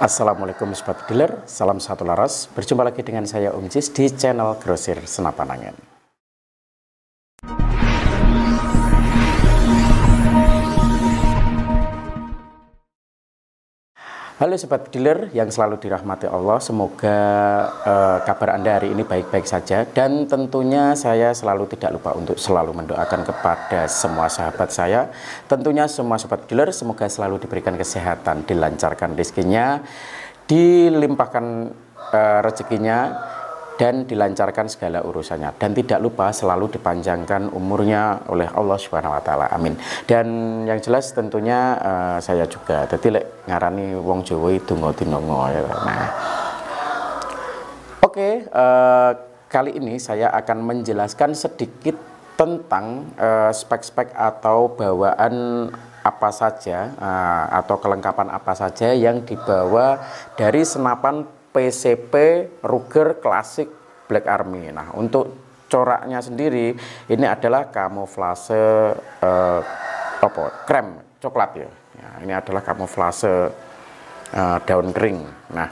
Assalamualaikum Sobat Dealer, salam satu laras. Berjumpa lagi dengan saya Om Jis di channel Grosir Senapan Angin. Halo sobat dealer yang selalu dirahmati Allah, semoga uh, kabar Anda hari ini baik-baik saja dan tentunya saya selalu tidak lupa untuk selalu mendoakan kepada semua sahabat saya. Tentunya semua sobat dealer semoga selalu diberikan kesehatan, dilancarkan rezekinya, dilimpahkan uh, rezekinya dan dilancarkan segala urusannya dan tidak lupa selalu dipanjangkan umurnya oleh Allah Subhanahu wa taala. Amin. Dan yang jelas tentunya uh, saya juga dadi lek ngarani wong Jawa donga dinongo ya. Nah. Oke, okay, uh, eh, kali ini saya akan menjelaskan sedikit tentang eh, spek-spek uh, atau bawaan apa saja uh, atau kelengkapan apa saja yang dibawa dari senapan PCP Ruger klasik Black Army. Nah, untuk coraknya sendiri ini adalah kamuflase eh, apa? krem coklat ya. ya ini adalah kamuflase eh, daun kering. Nah,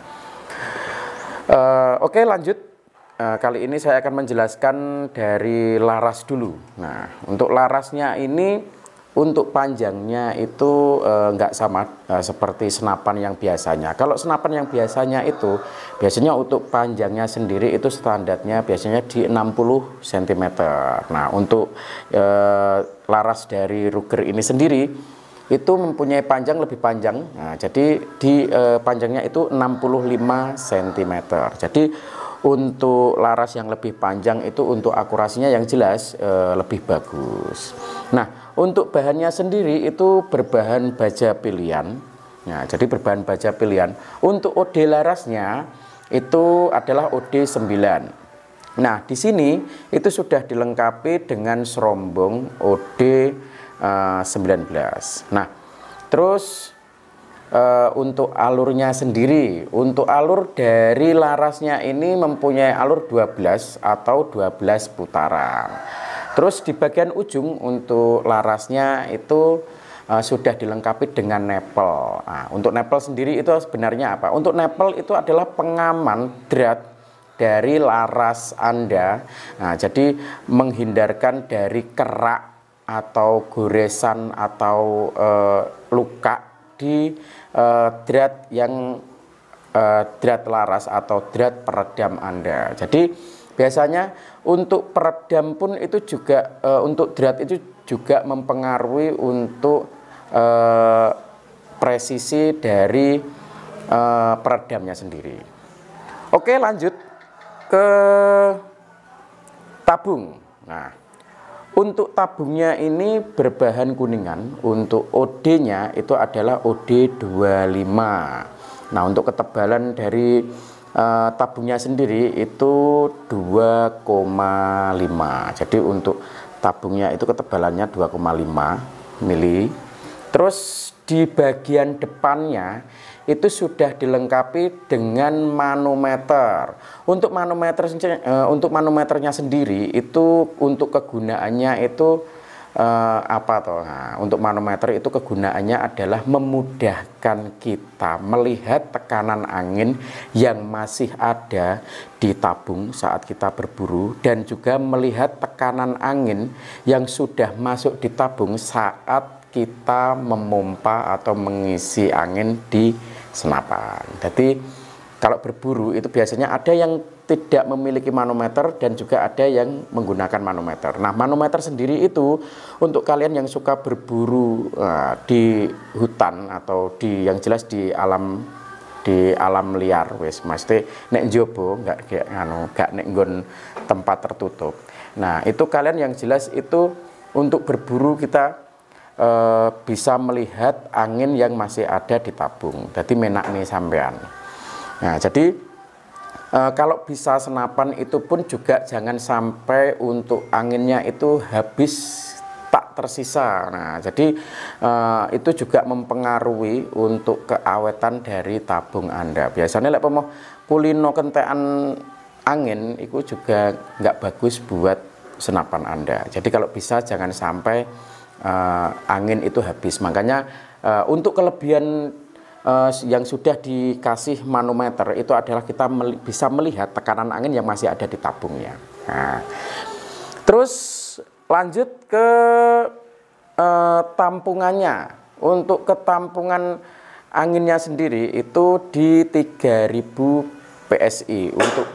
eh, oke lanjut. Eh, kali ini saya akan menjelaskan dari laras dulu. Nah, untuk larasnya ini untuk panjangnya itu eh, nggak sama eh, seperti senapan yang biasanya. Kalau senapan yang biasanya itu biasanya untuk panjangnya sendiri itu standarnya biasanya di 60 cm. Nah, untuk eh, laras dari Ruger ini sendiri itu mempunyai panjang lebih panjang. Nah, jadi di eh, panjangnya itu 65 cm. Jadi untuk laras yang lebih panjang itu untuk akurasinya yang jelas e, lebih bagus. Nah, untuk bahannya sendiri itu berbahan baja pilihan. Nah, jadi berbahan baja pilihan. Untuk OD larasnya itu adalah OD 9. Nah, di sini itu sudah dilengkapi dengan serombong OD e, eh, 19. Nah, terus uh, untuk alurnya sendiri. Untuk alur dari larasnya ini mempunyai alur 12 atau 12 putaran. Terus di bagian ujung untuk larasnya itu uh, sudah dilengkapi dengan nepel. Nah, untuk nepel sendiri itu sebenarnya apa? Untuk nepel itu adalah pengaman drat dari laras Anda. Nah, jadi menghindarkan dari kerak atau goresan atau e, luka di uh, drat yang uh, drat laras atau drat peredam Anda. Jadi biasanya untuk peredam pun itu juga eh, untuk drat itu juga mempengaruhi untuk presisi dari peredamnya sendiri. Oke, lanjut ke tabung. Nah, untuk tabungnya ini berbahan kuningan, untuk OD-nya itu adalah OD25. Nah, untuk ketebalan dari uh, tabungnya sendiri itu 2,5. Jadi untuk tabungnya itu ketebalannya 2,5 mili. Terus di bagian depannya itu sudah dilengkapi dengan manometer. Untuk manometer eh, untuk manometernya sendiri itu untuk kegunaannya itu uh, apa toh? Nah, untuk manometer itu kegunaannya adalah memudahkan kita melihat tekanan angin yang masih ada di tabung saat kita berburu dan juga melihat tekanan angin yang sudah masuk di tabung saat kita memompa atau mengisi angin di senapan. Jadi kalau berburu itu biasanya ada yang tidak memiliki manometer dan juga ada yang menggunakan manometer. Nah, manometer sendiri itu untuk kalian yang suka berburu uh, di hutan atau di yang jelas di alam di alam liar wis mesti nek jobo nggak kayak anu nggak nek nggon tempat tertutup. Nah, itu kalian yang jelas itu untuk berburu kita e, bisa melihat angin yang masih ada di tabung. Jadi menak nih sampean. Nah, jadi e, kalau bisa senapan itu pun juga jangan sampai untuk anginnya itu habis tak tersisa. Nah, jadi e, itu juga mempengaruhi untuk keawetan dari tabung Anda. Biasanya lek pemoh kulino kentean angin itu juga nggak bagus buat senapan Anda. Jadi kalau bisa jangan sampai uh, angin itu habis. Makanya uh, untuk kelebihan uh, yang sudah dikasih manometer itu adalah kita mel bisa melihat tekanan angin yang masih ada di tabungnya. Nah, terus lanjut ke uh, tampungannya. Untuk ketampungan anginnya sendiri itu di 3000 PSI untuk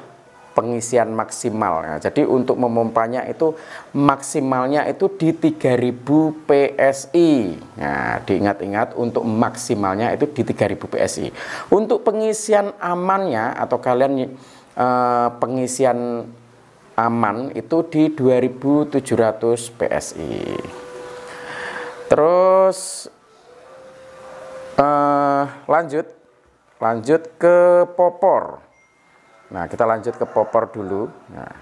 pengisian maksimal. Nah, jadi untuk memompanya itu maksimalnya itu di 3000 PSI. Nah, diingat-ingat untuk maksimalnya itu di 3000 PSI. Untuk pengisian amannya atau kalian eh, pengisian aman itu di 2700 PSI. Terus eh, lanjut lanjut ke popor. Nah, kita lanjut ke popor dulu. Nah,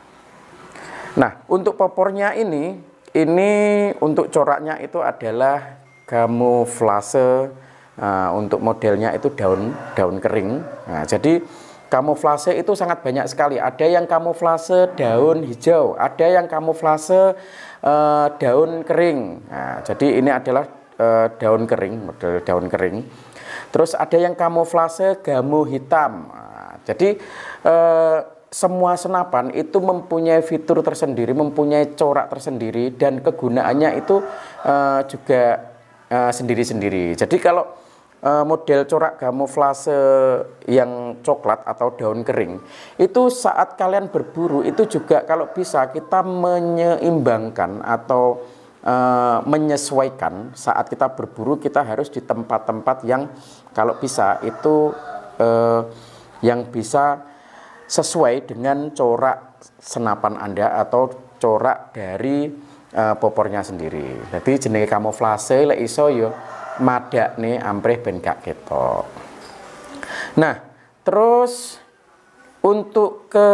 nah untuk popornya ini, ini untuk coraknya itu adalah kamuflase uh, untuk modelnya itu daun daun kering. Nah, jadi kamuflase itu sangat banyak sekali. Ada yang kamuflase daun hijau, ada yang kamuflase uh, daun kering. Nah, jadi ini adalah uh, daun kering, model daun kering. Terus ada yang kamuflase gamu hitam. Jadi eh, semua senapan itu mempunyai fitur tersendiri, mempunyai corak tersendiri dan kegunaannya itu eh, juga eh, sendiri-sendiri. Eh, Jadi kalau eh, model corak kamuflase yang coklat atau daun kering itu saat kalian berburu itu juga kalau bisa kita menyeimbangkan atau eh, menyesuaikan saat kita berburu kita harus di tempat-tempat yang kalau bisa itu e, yang bisa sesuai dengan corak senapan Anda atau corak dari uh, popornya sendiri. Jadi jenis kamuflase lek iso yo ya madakne amprih ben gak ketok. Nah, terus untuk ke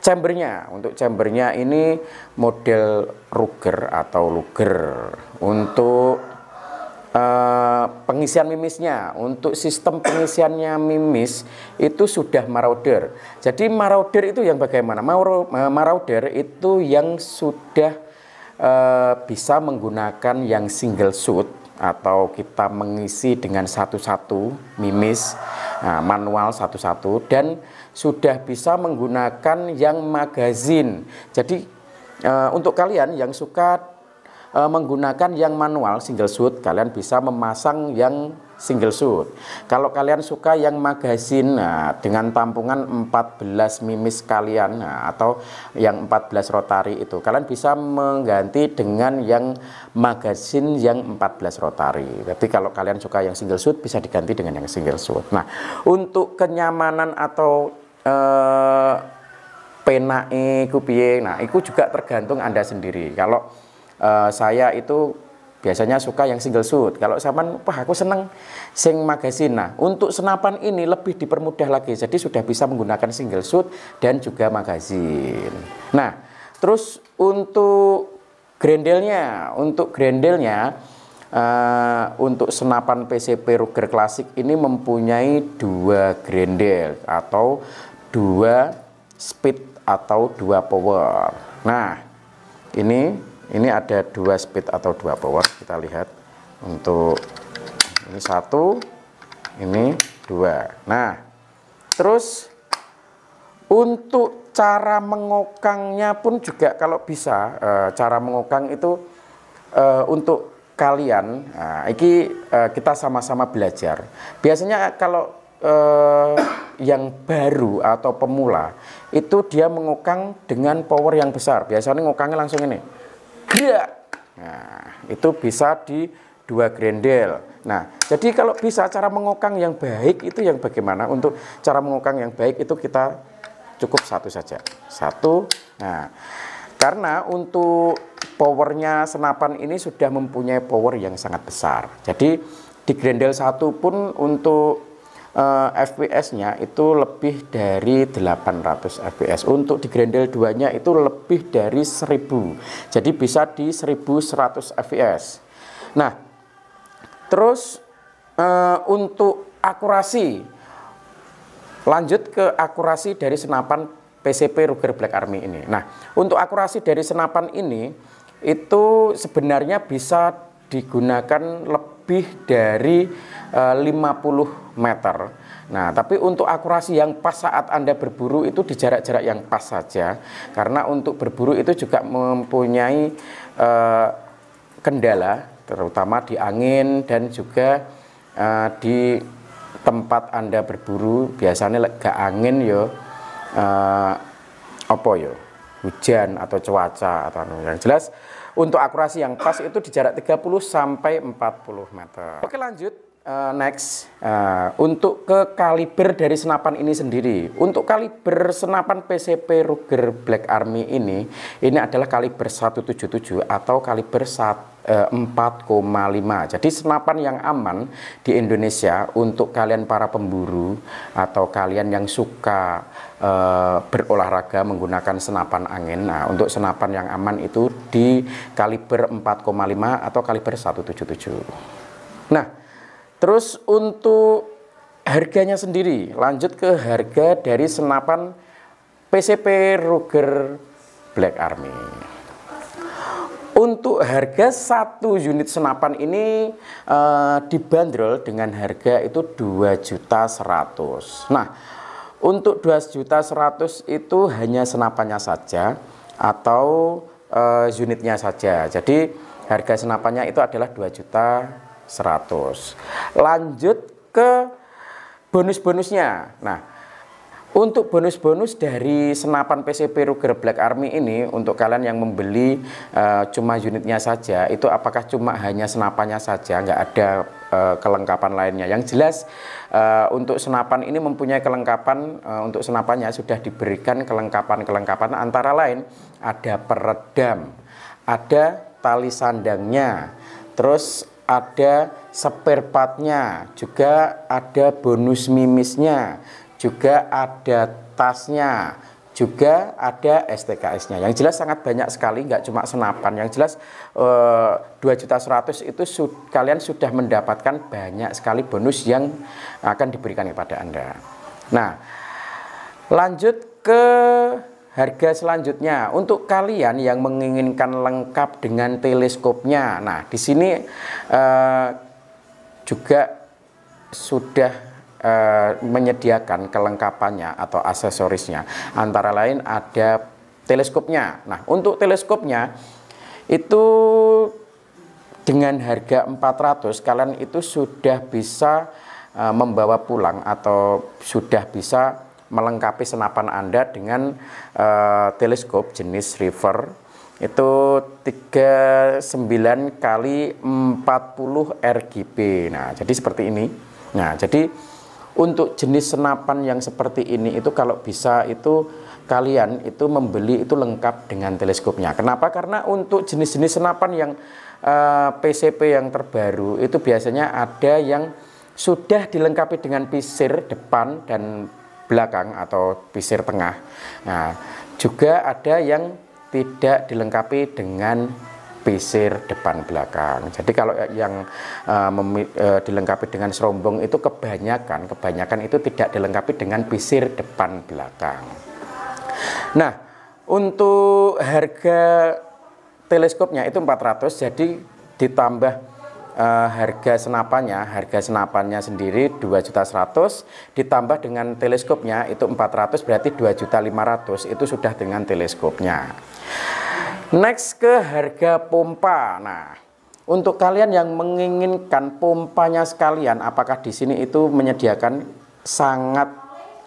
chambernya, untuk chambernya ini model ruger atau luger. Untuk Uh, pengisian mimisnya untuk sistem pengisiannya mimis itu sudah marauder. Jadi marauder itu yang bagaimana? Eh, marauder itu yang sudah uh, bisa menggunakan yang single shoot atau kita mengisi dengan satu-satu mimis nah, manual satu-satu dan sudah bisa menggunakan yang magazine Jadi uh, untuk kalian yang suka e, menggunakan yang manual single shoot, kalian bisa memasang yang single shoot. Kalau kalian suka yang magazine nah, dengan tampungan 14 mimis kalian nah, atau yang 14 rotari itu, kalian bisa mengganti dengan yang magazine yang 14 rotari. Tapi kalau kalian suka yang single shoot bisa diganti dengan yang single shoot. Nah, untuk kenyamanan atau eh, penae kupie, Nah, itu juga tergantung Anda sendiri. Kalau Eh, saya itu biasanya suka yang single suit. Kalau sampean wah aku seneng sing magazine. Nah, untuk senapan ini lebih dipermudah lagi. Jadi sudah bisa menggunakan single suit dan juga magazine. Nah, terus untuk grendelnya, untuk grendelnya Uh, untuk senapan PCP Ruger klasik ini mempunyai dua grendel atau dua speed atau dua power. Nah, ini ini ada dua speed atau dua power kita lihat untuk ini satu ini dua nah terus untuk cara mengokangnya pun juga kalau bisa e, cara mengokang itu e, untuk kalian nah, ini e, eh, kita sama-sama belajar biasanya kalau e, yang baru atau pemula itu dia mengokang dengan power yang besar biasanya ngokangnya langsung ini Nah, itu bisa di dua grendel. Nah, jadi kalau bisa cara mengokang yang baik itu yang bagaimana? Untuk cara mengokang yang baik itu kita cukup satu saja. Satu. Nah, karena untuk powernya senapan ini sudah mempunyai power yang sangat besar. Jadi di grendel satu pun untuk Eh, FPS-nya itu lebih dari 800 FPS. Untuk di Grendel 2-nya itu lebih dari 1000. Jadi bisa di 1100 FPS. Nah, terus uh, untuk akurasi lanjut ke akurasi dari senapan PCP Ruger Black Army ini. Nah, untuk akurasi dari senapan ini itu sebenarnya bisa digunakan lebih lebih dari e, eh, 50 meter. Nah, tapi untuk akurasi yang pas saat Anda berburu itu di jarak-jarak yang pas saja. Karena untuk berburu itu juga mempunyai e, kendala terutama di angin dan juga e, di tempat Anda berburu biasanya lega angin yo opo apa yo hujan atau cuaca atau anu. yang jelas untuk akurasi yang pas itu di jarak 30 sampai 40 meter. Oke lanjut uh, next uh, untuk ke kaliber dari senapan ini sendiri untuk kaliber senapan PCP Ruger Black Army ini ini adalah kaliber 177 atau kaliber 4,5 eh, jadi senapan yang aman di Indonesia untuk kalian para pemburu atau kalian yang suka uh, berolahraga menggunakan senapan angin nah untuk senapan yang aman itu di kaliber 4,5 atau kaliber 177 nah Terus untuk harganya sendiri, lanjut ke harga dari senapan PCP Ruger Black Army. Untuk harga satu unit senapan ini e, dibanderol dengan harga itu dua juta seratus. Nah, untuk dua juta seratus itu hanya senapannya saja atau e, unitnya saja. Jadi harga senapannya itu adalah dua juta 100 lanjut ke bonus-bonusnya nah untuk bonus-bonus dari senapan PCP Ruger Black Army ini untuk kalian yang membeli uh, cuma unitnya saja itu apakah cuma hanya senapannya saja nggak ada uh, kelengkapan lainnya yang jelas uh, untuk senapan ini mempunyai kelengkapan uh, untuk senapannya sudah diberikan kelengkapan-kelengkapan antara lain ada peredam ada tali sandangnya terus ada spare partnya, juga ada bonus mimisnya, juga ada tasnya, juga ada STKS-nya. Yang jelas sangat banyak sekali, nggak cuma senapan. Yang jelas eh, dua juta seratus itu su kalian sudah mendapatkan banyak sekali bonus yang akan diberikan kepada anda. Nah, lanjut ke harga selanjutnya untuk kalian yang menginginkan lengkap dengan teleskopnya. Nah, di sini eh, juga sudah eh, menyediakan kelengkapannya atau aksesorisnya. Antara lain ada teleskopnya. Nah, untuk teleskopnya itu dengan harga 400 kalian itu sudah bisa eh, membawa pulang atau sudah bisa melengkapi senapan Anda dengan uh, teleskop jenis river itu 39 kali 40 RGB. Nah, jadi seperti ini. Nah, jadi untuk jenis senapan yang seperti ini itu kalau bisa itu kalian itu membeli itu lengkap dengan teleskopnya. Kenapa? Karena untuk jenis-jenis senapan yang uh, eh, PCP yang terbaru itu biasanya ada yang sudah dilengkapi dengan pisir depan dan belakang atau pisir tengah. Nah, juga ada yang tidak dilengkapi dengan pisir depan belakang. Jadi kalau yang uh, uh, dilengkapi dengan serombong itu kebanyakan, kebanyakan itu tidak dilengkapi dengan pisir depan belakang. Nah, untuk harga teleskopnya itu 400 jadi ditambah uh, harga senapannya, harga senapannya sendiri 2.100 ditambah dengan teleskopnya itu 400 berarti 2.500 itu sudah dengan teleskopnya. Next ke harga pompa. Nah, untuk kalian yang menginginkan pompanya sekalian, apakah di sini itu menyediakan sangat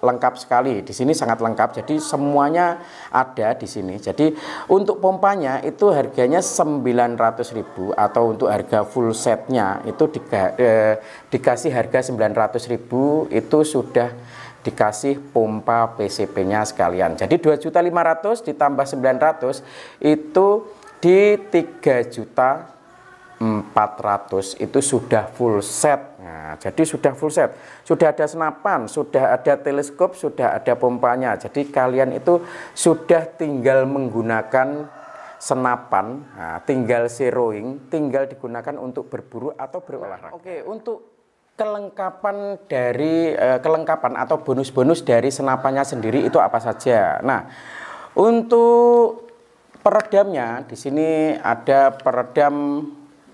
lengkap sekali. Di sini sangat lengkap. Jadi semuanya ada di sini. Jadi untuk pompanya itu harganya 900.000 atau untuk harga full setnya itu diga, eh, dikasih harga 900.000 itu sudah dikasih pompa PCP-nya sekalian. Jadi 2.500 ditambah 900 itu di 3 juta 400 itu sudah full set. Nah, jadi sudah full set. Sudah ada senapan, sudah ada teleskop, sudah ada pompanya. Jadi kalian itu sudah tinggal menggunakan senapan, nah, tinggal zeroing, tinggal digunakan untuk berburu atau berolahraga. Oke, untuk kelengkapan dari eh, kelengkapan atau bonus-bonus dari senapannya sendiri itu apa saja. Nah, untuk peredamnya di sini ada peredam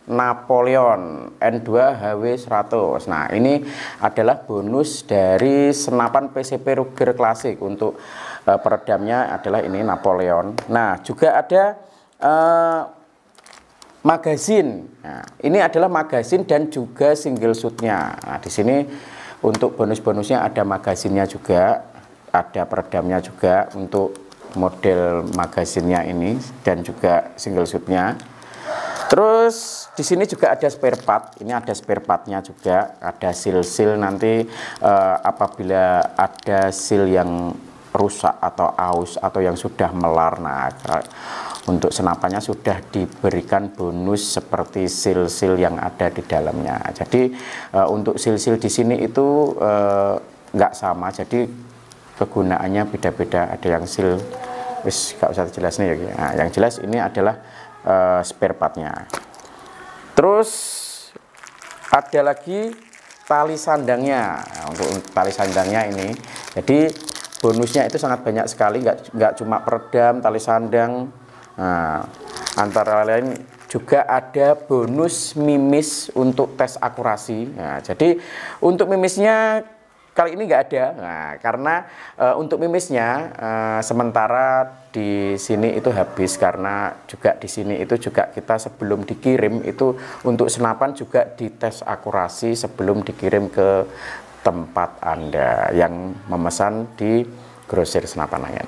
Napoleon N2 HW 100 nah ini adalah bonus dari senapan PCP Ruger klasik untuk uh, peredamnya adalah ini Napoleon nah juga ada uh, eh, magazin nah, ini adalah magazin dan juga single shootnya nah di sini untuk bonus-bonusnya ada magazinnya juga ada peredamnya juga untuk model magazinnya ini dan juga single shootnya terus di sini juga ada spare part. Ini ada spare partnya juga. Ada sil sil nanti uh, apabila ada sil yang rusak atau aus atau yang sudah melar. Nah, untuk senapannya sudah diberikan bonus seperti sil sil yang ada di dalamnya. Jadi uh, untuk sil sil di sini itu nggak eh, nggak sama. Jadi kegunaannya beda-beda. Ada yang sil, wis nggak usah nih ya. Nah, yang jelas ini adalah uh, spare partnya. Terus ada lagi tali sandangnya nah, untuk tali sandangnya ini. Jadi bonusnya itu sangat banyak sekali, nggak nggak cuma peredam, tali sandang. Nah, antara lain juga ada bonus mimis untuk tes akurasi. Nah, jadi untuk mimisnya kali ini nggak ada nah, karena e, untuk mimisnya e, sementara di sini itu habis karena juga di sini itu juga kita sebelum dikirim itu untuk senapan juga dites akurasi sebelum dikirim ke tempat anda yang memesan di grosir senapan angin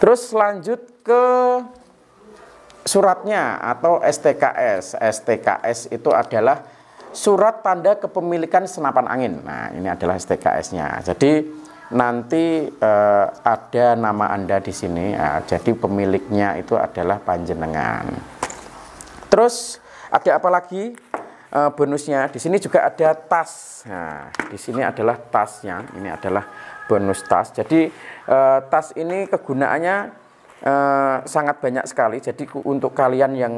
terus lanjut ke suratnya atau STKS STKS itu adalah surat tanda kepemilikan senapan angin. Nah, ini adalah STKS-nya. Jadi nanti eh, ada nama Anda di sini. Nah, jadi pemiliknya itu adalah panjenengan. Terus ada apa lagi? Eh, bonusnya di sini juga ada tas. Nah, di sini adalah tasnya. Ini adalah bonus tas. Jadi eh, tas ini kegunaannya eh, sangat banyak sekali. Jadi untuk kalian yang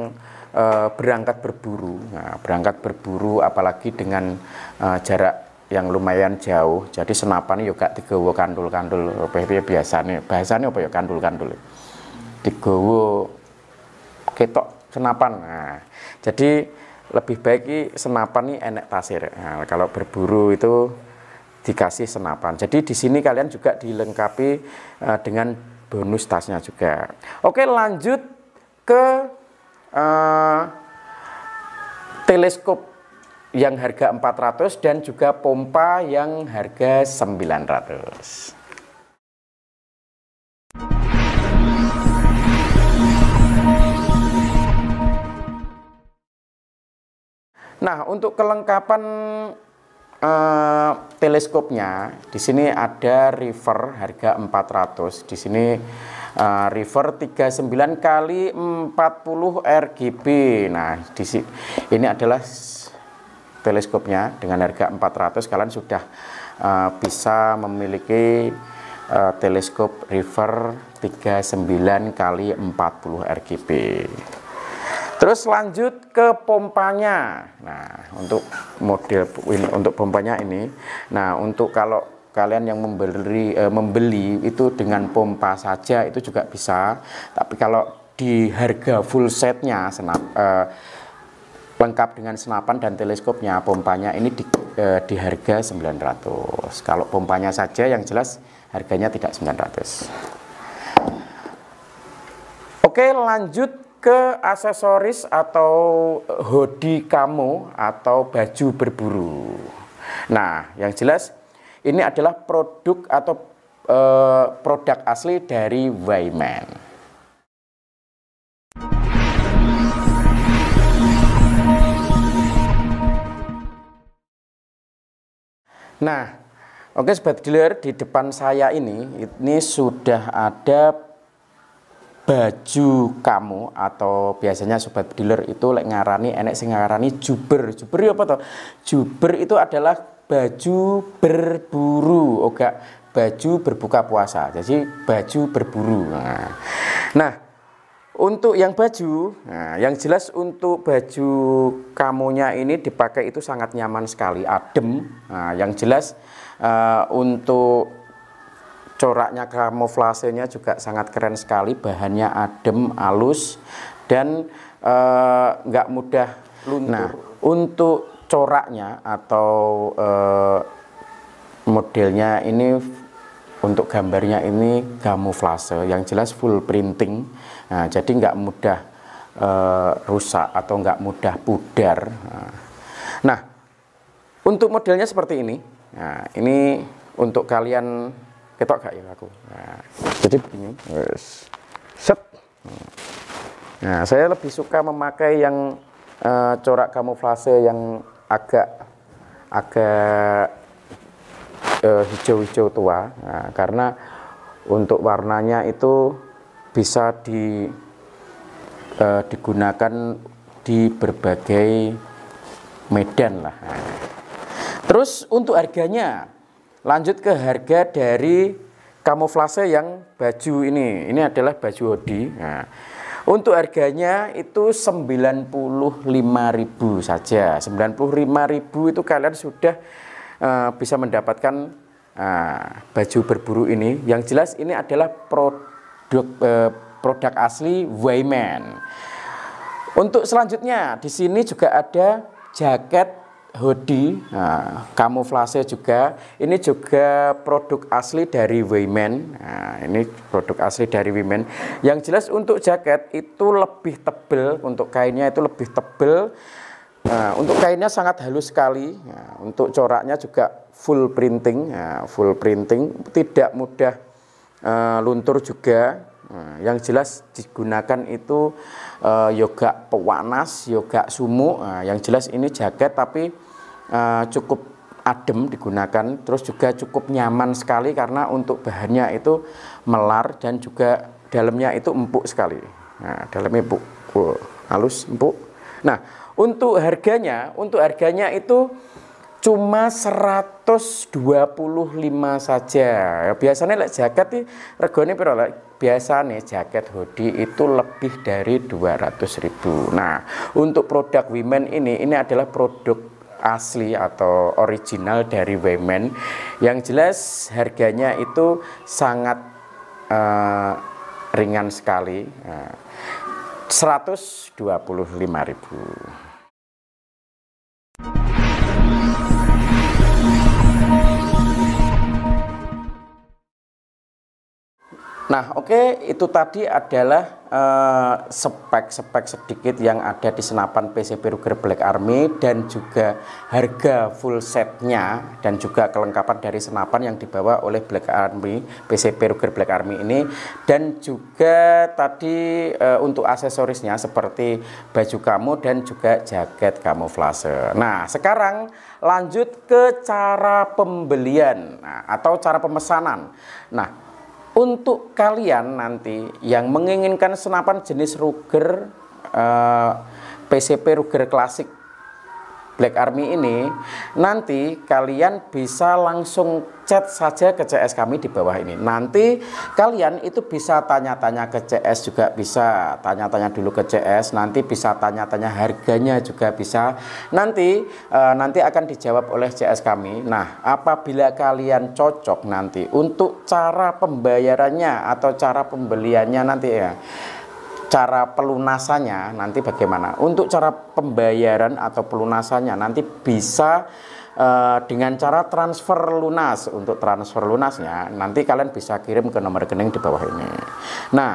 Eh, berangkat berburu. Nah, berangkat berburu apalagi dengan uh, jarak yang lumayan jauh. Jadi senapan yo gak digawa kandul-kandul biasanya. Bahasanya apa ya kandul-kandul. Digawa ketok senapan. Nah, jadi lebih baik ini senapan ini enek tasir. Nah, kalau berburu itu dikasih senapan. Jadi di sini kalian juga dilengkapi uh, dengan bonus tasnya juga. Oke, lanjut ke Eh, teleskop yang harga 400 dan juga pompa yang harga 900. Nah, untuk kelengkapan uh, teleskopnya di sini ada river harga 400 di sini uh, river 39 kali 40 RGB nah di sini ini adalah teleskopnya dengan harga 400 kalian sudah uh, bisa memiliki uh, teleskop river 39 kali 40 RGB Terus lanjut ke pompanya. Nah, untuk model untuk pompanya ini. Nah, untuk kalau kalian yang membeli eh, membeli itu dengan pompa saja itu juga bisa. Tapi kalau di harga full setnya senap eh, lengkap dengan senapan dan teleskopnya, pompanya ini di, eh, di harga 900. Kalau pompanya saja yang jelas harganya tidak 900. Oke, lanjut ke aksesoris atau e, hoodie kamu atau baju berburu. Nah, yang jelas ini adalah produk atau e, produk asli dari Wayman. Nah, oke okay, sobat dealer di depan saya ini ini sudah ada baju kamu atau biasanya sobat dealer itu lek like ngarani enek sing ngarani juber. Juber ya apa toh? Juber itu adalah baju berburu, oga oh, baju berbuka puasa. Jadi baju berburu. Nah, nah untuk yang baju, nah, yang jelas untuk baju kamunya ini dipakai itu sangat nyaman sekali, adem. Nah, yang jelas uh, untuk coraknya kamuflasenya juga sangat keren sekali bahannya adem halus dan eh, nggak uh, mudah luntur nah untuk coraknya atau uh, modelnya ini untuk gambarnya ini kamuflase yang jelas full printing nah, jadi nggak mudah uh, rusak atau nggak mudah pudar nah untuk modelnya seperti ini nah ini untuk kalian ketok gak ya aku nah, jadi begini yes. set nah saya lebih suka memakai yang uh, corak kamuflase yang agak agak hijau-hijau uh, tua nah, karena untuk warnanya itu bisa di uh, digunakan di berbagai medan lah. Terus untuk harganya Lanjut ke harga dari kamuflase yang baju ini. Ini adalah baju hoodie. Nah, untuk harganya itu 95.000 saja. 95.000 itu kalian sudah uh, bisa mendapatkan uh, baju berburu ini. Yang jelas ini adalah produk uh, produk asli Wayman. Untuk selanjutnya di sini juga ada jaket hoodie, nah, kamuflase juga. Ini juga produk asli dari Women. Nah, ini produk asli dari Women. Yang jelas untuk jaket itu lebih tebel, untuk kainnya itu lebih tebel. Nah, untuk kainnya sangat halus sekali. Nah, untuk coraknya juga full printing, nah, full printing, tidak mudah uh, luntur juga. Nah, yang jelas digunakan itu uh, yoga pewanas, yoga sumu. Nah, yang jelas ini jaket tapi uh, cukup adem digunakan, terus juga cukup nyaman sekali karena untuk bahannya itu melar dan juga dalamnya itu empuk sekali. Nah, dalamnya empuk, halus empuk. Nah, untuk harganya, untuk harganya itu cuma 125 saja. Biasanya lek jaket iki regane pira lek? Biasanya jaket hoodie itu lebih dari 200.000. Nah, untuk produk women ini ini adalah produk asli atau original dari women yang jelas harganya itu sangat uh, ringan sekali. Nah, uh, 125.000. Nah, oke, okay, itu tadi adalah spek-spek eh, uh, sedikit yang ada di senapan PCP Ruger Black Army dan juga harga full setnya dan juga kelengkapan dari senapan yang dibawa oleh Black Army PCP Ruger Black Army ini dan juga tadi uh, untuk aksesorisnya seperti baju kamu dan juga jaket kamuflase. Nah, sekarang lanjut ke cara pembelian nah, atau cara pemesanan. Nah, untuk kalian nanti yang menginginkan senapan jenis Ruger eh, PCP Ruger klasik Black Army ini nanti kalian bisa langsung chat saja ke CS kami di bawah ini nanti kalian itu bisa tanya-tanya ke CS juga bisa tanya-tanya dulu ke CS nanti bisa tanya-tanya harganya juga bisa nanti e, nanti akan dijawab oleh CS kami nah apabila kalian cocok nanti untuk cara pembayarannya atau cara pembeliannya nanti ya cara pelunasannya nanti bagaimana? Untuk cara pembayaran atau pelunasannya nanti bisa uh, dengan cara transfer lunas. Untuk transfer lunasnya nanti kalian bisa kirim ke nomor rekening di bawah ini. Nah,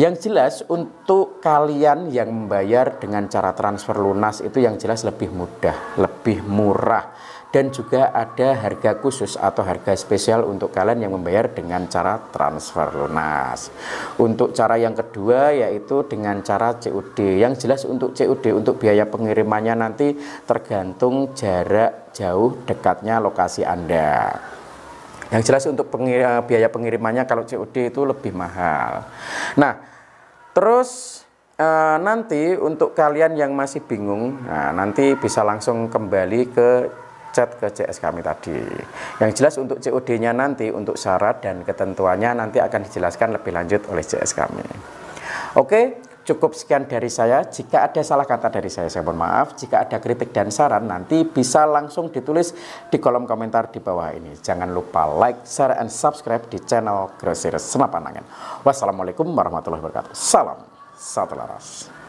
yang jelas untuk kalian yang membayar dengan cara transfer lunas itu yang jelas lebih mudah, lebih murah dan juga ada harga khusus atau harga spesial untuk kalian yang membayar dengan cara transfer lunas. Untuk cara yang kedua yaitu dengan cara COD. Yang jelas untuk COD untuk biaya pengirimannya nanti tergantung jarak jauh dekatnya lokasi Anda. Yang jelas untuk pengir eh, biaya pengirimannya kalau COD itu lebih mahal. Nah, terus e, nanti untuk kalian yang masih bingung, nah, nanti bisa langsung kembali ke chat ke CS kami tadi. Yang jelas untuk COD-nya nanti untuk syarat dan ketentuannya nanti akan dijelaskan lebih lanjut oleh CS kami. Oke, cukup sekian dari saya. Jika ada salah kata dari saya, saya mohon maaf. Jika ada kritik dan saran, nanti bisa langsung ditulis di kolom komentar di bawah ini. Jangan lupa like, share, and subscribe di channel Grosir Senapan Angin. Wassalamualaikum warahmatullahi wabarakatuh. Salam satu laras.